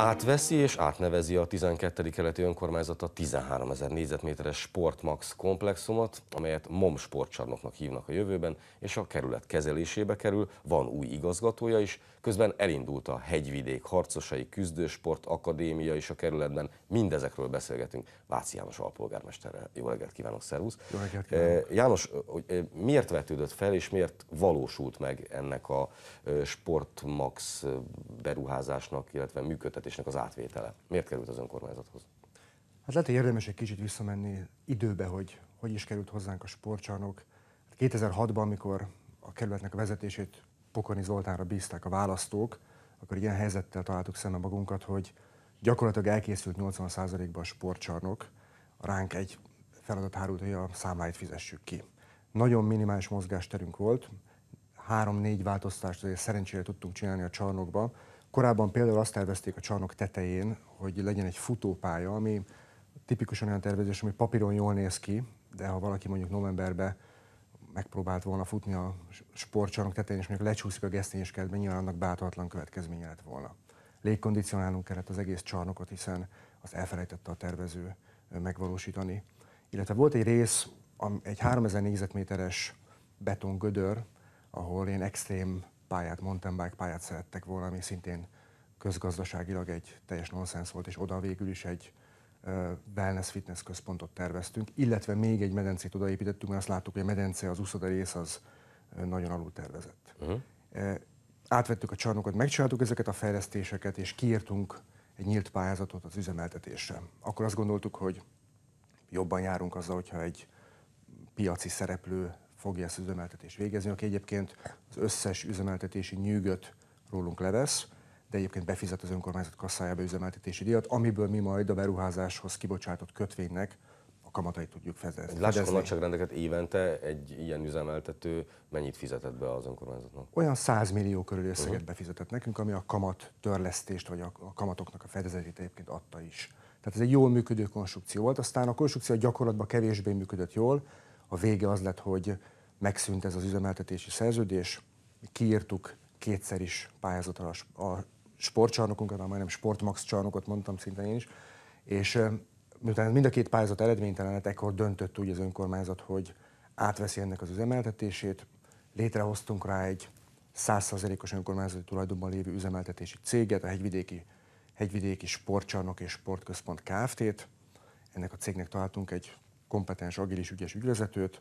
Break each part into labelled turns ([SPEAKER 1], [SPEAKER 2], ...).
[SPEAKER 1] átveszi és átnevezi a 12. keleti önkormányzata 13 ezer négyzetméteres Sportmax komplexumot, amelyet MOM sportcsarnoknak hívnak a jövőben, és a kerület kezelésébe kerül, van új igazgatója is, közben elindult a Hegyvidék Harcosai Küzdősport Akadémia is a kerületben, mindezekről beszélgetünk Váci János alpolgármesterrel. Jó reggelt kívánok, szervusz! Jó reggelt kívánok! Eh, János, eh, miért vetődött fel, és miért valósult meg ennek a eh, Sportmax beruházásnak, illetve működtetés döntésnek az átvétele. Miért került az önkormányzathoz?
[SPEAKER 2] Hát lehet, hogy érdemes egy kicsit visszamenni időbe, hogy hogy is került hozzánk a sportcsarnok. 2006-ban, hát amikor a kerületnek a vezetését Pokorni Zoltánra bízták a választók, akkor ilyen helyzettel találtuk szembe magunkat, hogy gyakorlatilag elkészült 80%-ban a sportcsarnok, ránk egy feladat hárult, hogy a számláit fizessük ki. Nagyon minimális mozgásterünk volt, három-négy változtást azért szerencsére tudtunk csinálni a csarnokba, Korábban például azt tervezték a csarnok tetején, hogy legyen egy futópálya, ami tipikusan olyan tervezés, ami papíron jól néz ki, de ha valaki mondjuk novemberben megpróbált volna futni a sportcsarnok tetején, és mondjuk lecsúszik a gesztényes kertben, nyilván annak bátortlan következménye lett volna. Légkondicionálunk kellett az egész csarnokot, hiszen azt elfelejtette a tervező megvalósítani. Illetve volt egy rész, egy 3000 négyzetméteres betongödör, ahol én extrém pályát, mountain bike pályát szerettek volna, ami szintén közgazdaságilag egy teljes nonsens volt, és oda végül is egy wellness fitness központot terveztünk, illetve még egy medencét odaépítettünk, mert azt láttuk, hogy a medence, az úszoda rész az nagyon alul tervezett. Uh-huh. Átvettük a csarnokot, megcsináltuk ezeket a fejlesztéseket, és kiírtunk egy nyílt pályázatot az üzemeltetésre. Akkor azt gondoltuk, hogy jobban járunk azzal, hogyha egy piaci szereplő fogja ezt az üzemeltetést végezni, aki egyébként az összes üzemeltetési nyűgöt rólunk levesz, de egyébként befizet az önkormányzat kasszájába üzemeltetési díjat, amiből mi majd a beruházáshoz kibocsátott kötvénynek a kamatait tudjuk
[SPEAKER 1] fedezni. Lássuk a nagyságrendeket, évente egy ilyen üzemeltető mennyit fizetett be az önkormányzatnak?
[SPEAKER 2] Olyan 100 millió körül uh-huh. összeget uh-huh. befizetett nekünk, ami a kamat törlesztést vagy a, kamatoknak a fedezetét egyébként adta is. Tehát ez egy jól működő konstrukció volt, aztán a konstrukció a gyakorlatban kevésbé működött jól, a vége az lett, hogy megszűnt ez az üzemeltetési szerződés, kiírtuk kétszer is pályázatra a sportcsarnokunkat, már majdnem Sportmax csarnokot mondtam szinte én is, és miután mind a két pályázat eredménytelen lett, ekkor döntött úgy az önkormányzat, hogy átveszi ennek az üzemeltetését, létrehoztunk rá egy 100%-os önkormányzati tulajdonban lévő üzemeltetési céget, a Hegyvidéki, Hegyvidéki Sportcsarnok és Sportközpont Kft-t. Ennek a cégnek találtunk egy kompetens, agilis, ügyes ügyvezetőt,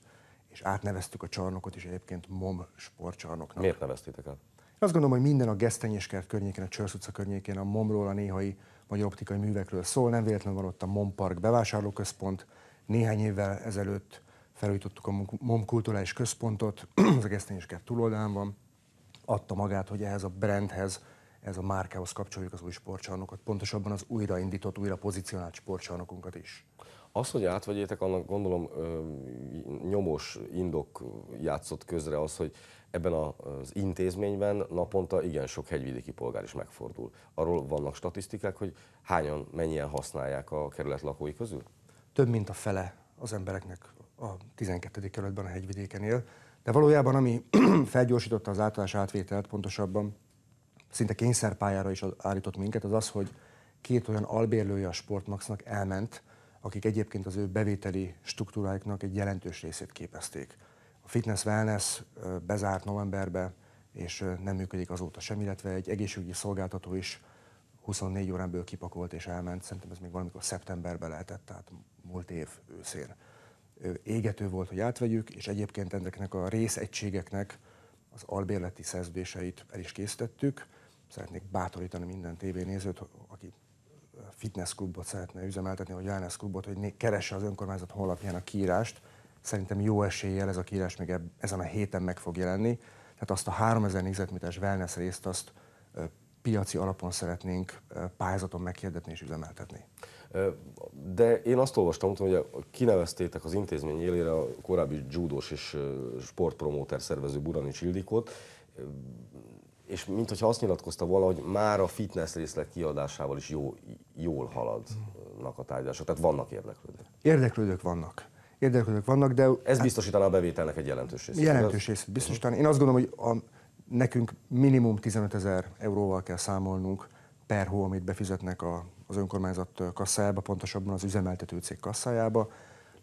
[SPEAKER 2] és átneveztük a csarnokot is egyébként MOM sportcsarnoknak.
[SPEAKER 1] Miért neveztétek el?
[SPEAKER 2] Azt gondolom, hogy minden a Gesztenyéskert környékén, a Csörsz utca környékén, a MOM-ról, a néhai magyar optikai művekről szól. Nem véletlenül van ott a MOM Park bevásárlóközpont. Néhány évvel ezelőtt felújítottuk a MOM kulturális központot, az a Gesztenyéskert túloldalán van. Adta magát, hogy ehhez a brandhez ez a márkához kapcsoljuk az új sportcsarnokot, pontosabban az újraindított, újra pozícionált sportcsarnokunkat is.
[SPEAKER 1] Az, hogy átvegyétek, annak gondolom nyomos indok játszott közre az, hogy ebben az intézményben naponta igen sok hegyvidéki polgár is megfordul. Arról vannak statisztikák, hogy hányan, mennyien használják a kerület lakói közül?
[SPEAKER 2] Több mint a fele az embereknek a 12. kerületben a hegyvidéken él, de valójában ami felgyorsította az általás átvételt, pontosabban szinte kényszerpályára is állított minket, az az, hogy két olyan albérlője a Sportmaxnak elment, akik egyébként az ő bevételi struktúráiknak egy jelentős részét képezték. A Fitness Wellness bezárt novemberbe, és nem működik azóta sem, illetve egy egészségügyi szolgáltató is 24 óránből kipakolt és elment. Szerintem ez még valamikor szeptemberben lehetett, tehát múlt év őszén. Égető volt, hogy átvegyük, és egyébként ezeknek a részegységeknek az albérleti szerződéseit el is készítettük szeretnék bátorítani minden tévénézőt, aki fitness klubot szeretne üzemeltetni, vagy wellness klubot, hogy keresse az önkormányzat honlapján a kiírást. Szerintem jó eséllyel ez a kiírás még eb- ezen a héten meg fog jelenni. Tehát azt a 3000 négyzetméteres wellness részt azt ö, piaci alapon szeretnénk ö, pályázaton megkérdetni és üzemeltetni.
[SPEAKER 1] De én azt olvastam, hogy kineveztétek az intézmény élére a korábbi judós és sportpromóter szervező Burani Csildikot, és mintha azt nyilatkozta volna, hogy már a fitness részlet kiadásával is jó, jól haladnak a tárgyalások, tehát vannak érdeklődők.
[SPEAKER 2] Érdeklődők vannak. Érdeklődők vannak, de... Ez biztosítaná
[SPEAKER 1] a bevételnek egy jelentős részét. Jelentős részét biztosítaná.
[SPEAKER 2] Én azt gondolom, hogy a, nekünk minimum 15 ezer euróval kell számolnunk per hó, amit befizetnek a, az önkormányzat kasszájába, pontosabban az üzemeltető cég kasszájába.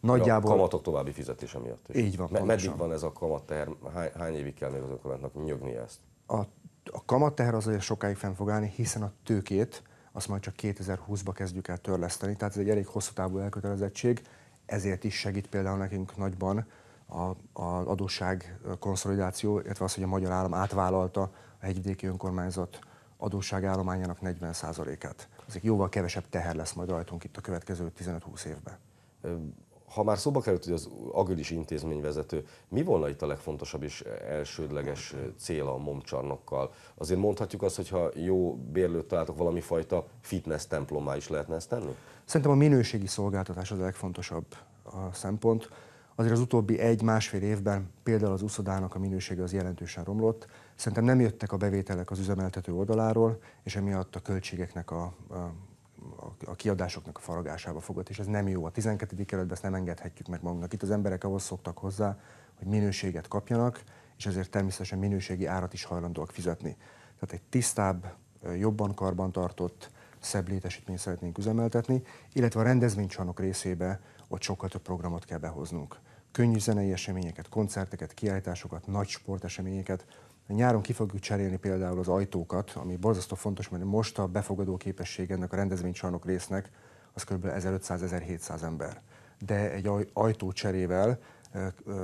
[SPEAKER 2] Nagyjából... A kamatok
[SPEAKER 1] további fizetése miatt is. Így van. Me- meddig van ez a kamatteher? Hány, hány évig kell még az önkormányzatnak nyögni ezt?
[SPEAKER 2] A, a kamatteher az azért sokáig fenn fog állni, hiszen a tőkét azt majd csak 2020-ba kezdjük el törleszteni. Tehát ez egy elég hosszú távú elkötelezettség, ezért is segít például nekünk nagyban a, a adósság konszolidáció, illetve az, hogy a magyar állam átvállalta a hegyvidéki önkormányzat állományának 40%-át. Ezek jóval kevesebb teher lesz majd rajtunk itt a következő 15-20 évben
[SPEAKER 1] ha már szóba került, hogy az agilis intézményvezető, mi volna itt a legfontosabb és elsődleges cél a momcsarnokkal? Azért mondhatjuk azt, hogyha jó bérlőt találtok, valami fajta fitness templommá is lehetne ezt tenni?
[SPEAKER 2] Szerintem a minőségi szolgáltatás az a legfontosabb a szempont. Azért az utóbbi egy-másfél évben például az uszodának a minősége az jelentősen romlott. Szerintem nem jöttek a bevételek az üzemeltető oldaláról, és emiatt a költségeknek a, a a kiadásoknak a faragásába fogott, és ez nem jó. A 12. kerületben ezt nem engedhetjük meg magunknak. Itt az emberek ahhoz szoktak hozzá, hogy minőséget kapjanak, és ezért természetesen minőségi árat is hajlandóak fizetni. Tehát egy tisztább, jobban karbantartott, szebb létesítményt szeretnénk üzemeltetni, illetve a rendezvénycsarnok részébe ott sokkal több programot kell behoznunk. Könnyű zenei eseményeket, koncerteket, kiállításokat, nagy sporteseményeket, Nyáron ki fogjuk cserélni például az ajtókat, ami borzasztó fontos, mert most a befogadó képesség ennek a rendezvénycsarnok résznek az kb. 1500-1700 ember. De egy ajtó cserével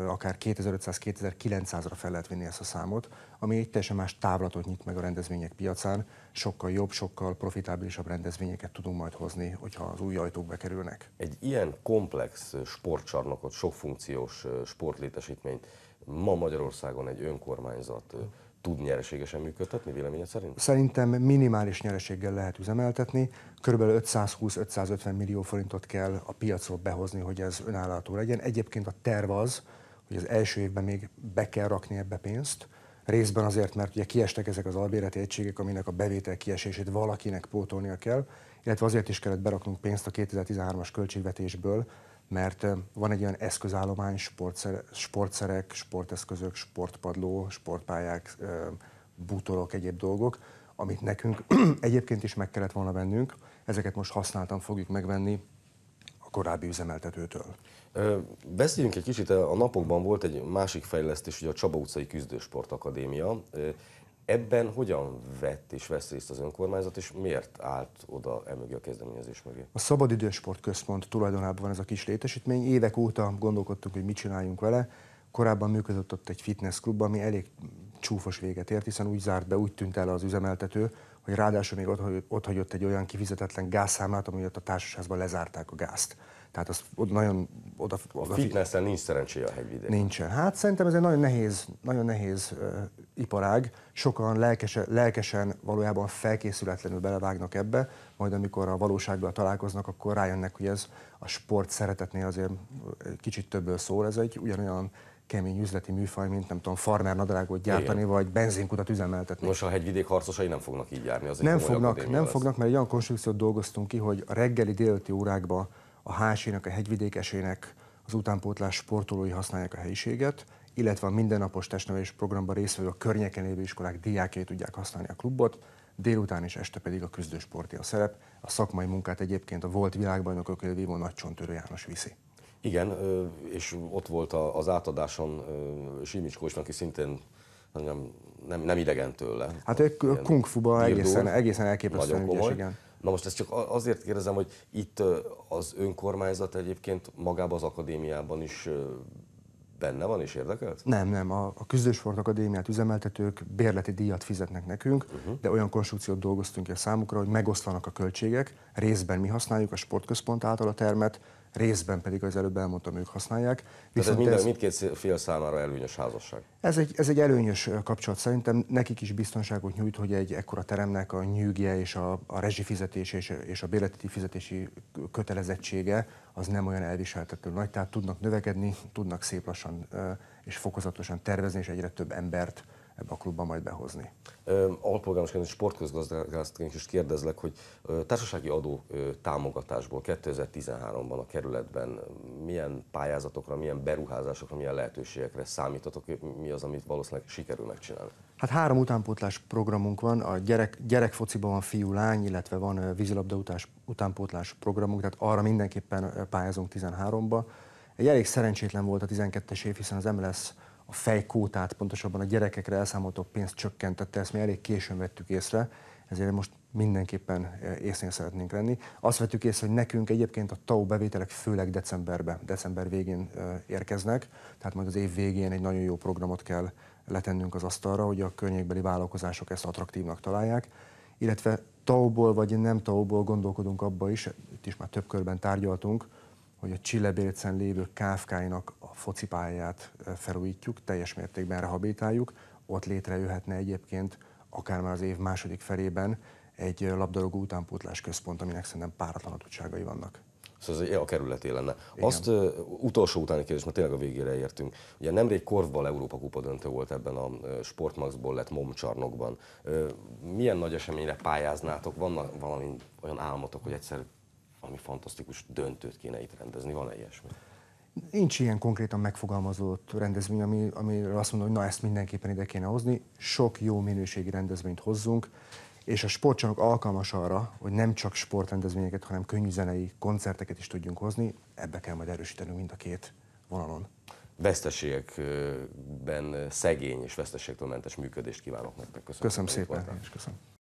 [SPEAKER 2] akár 2500-2900-ra fel lehet vinni ezt a számot, ami egy teljesen más távlatot nyit meg a rendezvények piacán, sokkal jobb, sokkal profitábilisabb rendezvényeket tudunk majd hozni, hogyha az új ajtók bekerülnek.
[SPEAKER 1] Egy ilyen komplex sportcsarnokot, sokfunkciós sportlétesítményt ma Magyarországon egy önkormányzat tud nyereségesen működtetni, véleménye szerint?
[SPEAKER 2] Szerintem minimális nyereséggel lehet üzemeltetni. Körülbelül 520-550 millió forintot kell a piacról behozni, hogy ez önállátó legyen. Egyébként a terv az, hogy az első évben még be kell rakni ebbe pénzt, részben azért, mert ugye kiestek ezek az albérleti egységek, aminek a bevétel kiesését valakinek pótolnia kell, illetve azért is kellett beraknunk pénzt a 2013-as költségvetésből, mert van egy olyan eszközállomány, sportszer, sportszerek, sporteszközök, sportpadló, sportpályák, bútorok, egyéb dolgok, amit nekünk egyébként is meg kellett volna vennünk, ezeket most használtan fogjuk megvenni a korábbi üzemeltetőtől.
[SPEAKER 1] Beszéljünk egy kicsit, a napokban volt egy másik fejlesztés, ugye a Csaba utcai Akadémia. Ebben hogyan vett és vesz részt az önkormányzat, és miért állt oda emögé a kezdeményezés mögé?
[SPEAKER 2] A Szabadidősport Központ tulajdonában van ez a kis létesítmény. Évek óta gondolkodtunk, hogy mit csináljunk vele. Korábban működött ott egy fitnessklub, ami elég csúfos véget ért, hiszen úgy zárt be, úgy tűnt el az üzemeltető, hogy ráadásul még ott, hagyott egy olyan kifizetetlen gázszámlát, ott a társaságban lezárták a gázt. Tehát az nagyon oda... oda a
[SPEAKER 1] fitnessen nincs szerencséje a hegyvidéken. Nincsen.
[SPEAKER 2] Hát szerintem ez egy nagyon nehéz, nagyon nehéz iparág, sokan lelkese, lelkesen valójában felkészületlenül belevágnak ebbe, majd amikor a valósággal találkoznak, akkor rájönnek, hogy ez a sport szeretetnél azért kicsit többől szól. Ez egy ugyanolyan kemény üzleti műfaj, mint nem tudom, farmer nadrágot gyártani, Igen. vagy
[SPEAKER 1] benzinkutat üzemeltetni. Most a hegyvidék harcosai nem fognak így járni, azért. Nem fognak, nem lesz. fognak,
[SPEAKER 2] mert egy olyan konstrukciót dolgoztunk ki, hogy a reggeli délti órákban a hásének, a hegyvidékesének, az utánpótlás sportolói használják a helyiséget, illetve a mindennapos testnevelés programban résztvevő környéken lévő iskolák diákjai tudják használni a klubot, délután és este pedig a küzdősporti a szerep.
[SPEAKER 1] A szakmai munkát egyébként a volt világbajnokok vívó csontörő János viszi. Igen, és ott volt az átadáson Simics Kócsnak, aki szintén nem, nem, nem idegen tőle. Hát ő kungfuba egészen, egészen elképesztően ügyes, igen. Na most ezt csak azért kérdezem, hogy itt az önkormányzat egyébként magában az akadémiában is benne van és érdekelt?
[SPEAKER 2] Nem, nem. A, a Küzdősport Akadémiát üzemeltetők bérleti díjat fizetnek nekünk, uh-huh. de olyan konstrukciót dolgoztunk ki számukra, hogy megoszlanak a költségek, részben mi használjuk a sportközpont által a termet, részben pedig az előbb elmondtam, ők használják.
[SPEAKER 1] Viszont ez, minden, ez mindkét fél számára előnyös házasság.
[SPEAKER 2] Ez egy, ez egy előnyös kapcsolat szerintem. Nekik is biztonságot nyújt, hogy egy ekkora teremnek a nyűgje és a, a rezsifizetés és, és a béleti fizetési kötelezettsége az nem olyan elviselhető nagy, tehát tudnak növekedni, tudnak szép lassan és fokozatosan tervezni, és egyre több embert ebbe a klubba
[SPEAKER 1] majd behozni. Alpolgárosként sportközgazdászként is kérdezlek, hogy társasági adó támogatásból 2013-ban a kerületben milyen pályázatokra, milyen beruházásokra, milyen lehetőségekre számítatok, mi az, amit valószínűleg sikerül megcsinálni?
[SPEAKER 2] Hát három utánpótlás programunk van, a gyerek, gyerekfociban van fiú-lány, illetve van vízilabda utás, utánpótlás programunk, tehát arra mindenképpen pályázunk 13-ba. Egy elég szerencsétlen volt a 12-es év, hiszen az MLS a fejkótát, pontosabban a gyerekekre elszámoltó pénzt csökkentette, ezt mi elég későn vettük észre, ezért most mindenképpen e, észnél szeretnénk lenni. Azt vettük észre, hogy nekünk egyébként a TAO bevételek főleg decemberben, december végén e, érkeznek, tehát majd az év végén egy nagyon jó programot kell letennünk az asztalra, hogy a környékbeli vállalkozások ezt attraktívnak találják, illetve TAO-ból vagy nem TAO-ból gondolkodunk abba is, itt is már több körben tárgyaltunk, hogy a Csillebércen lévő kfk focipályát felújítjuk, teljes mértékben rehabilitáljuk, ott létrejöhetne egyébként akár már az év második felében egy labdarúgó utánpótlás központ, aminek szerintem páratlan adottságai vannak.
[SPEAKER 1] Szóval ez a kerületé lenne. Igen. Azt uh, utolsó utáni kérdés, mert tényleg a végére értünk. Ugye nemrég Korfball Európa Kupa döntő volt ebben a Sportmaxból lett momcsarnokban. Uh, milyen nagy eseményre pályáznátok? Vannak valami olyan álmotok, hogy egyszer ami fantasztikus döntőt kéne itt rendezni? Van-e ilyesmi?
[SPEAKER 2] Nincs ilyen konkrétan megfogalmazott rendezvény, ami, ami azt mondom, hogy na ezt mindenképpen ide kéne hozni. Sok jó minőségi rendezvényt hozzunk, és a sportcsarnok alkalmas arra, hogy nem csak sportrendezvényeket, hanem könnyűzenei koncerteket is tudjunk hozni. Ebbe kell majd erősítenünk mind a két
[SPEAKER 1] vonalon. Veszteségekben szegény és veszteségtől mentes működést kívánok nektek. Köszönöm, köszönöm szépen,
[SPEAKER 2] és köszönöm.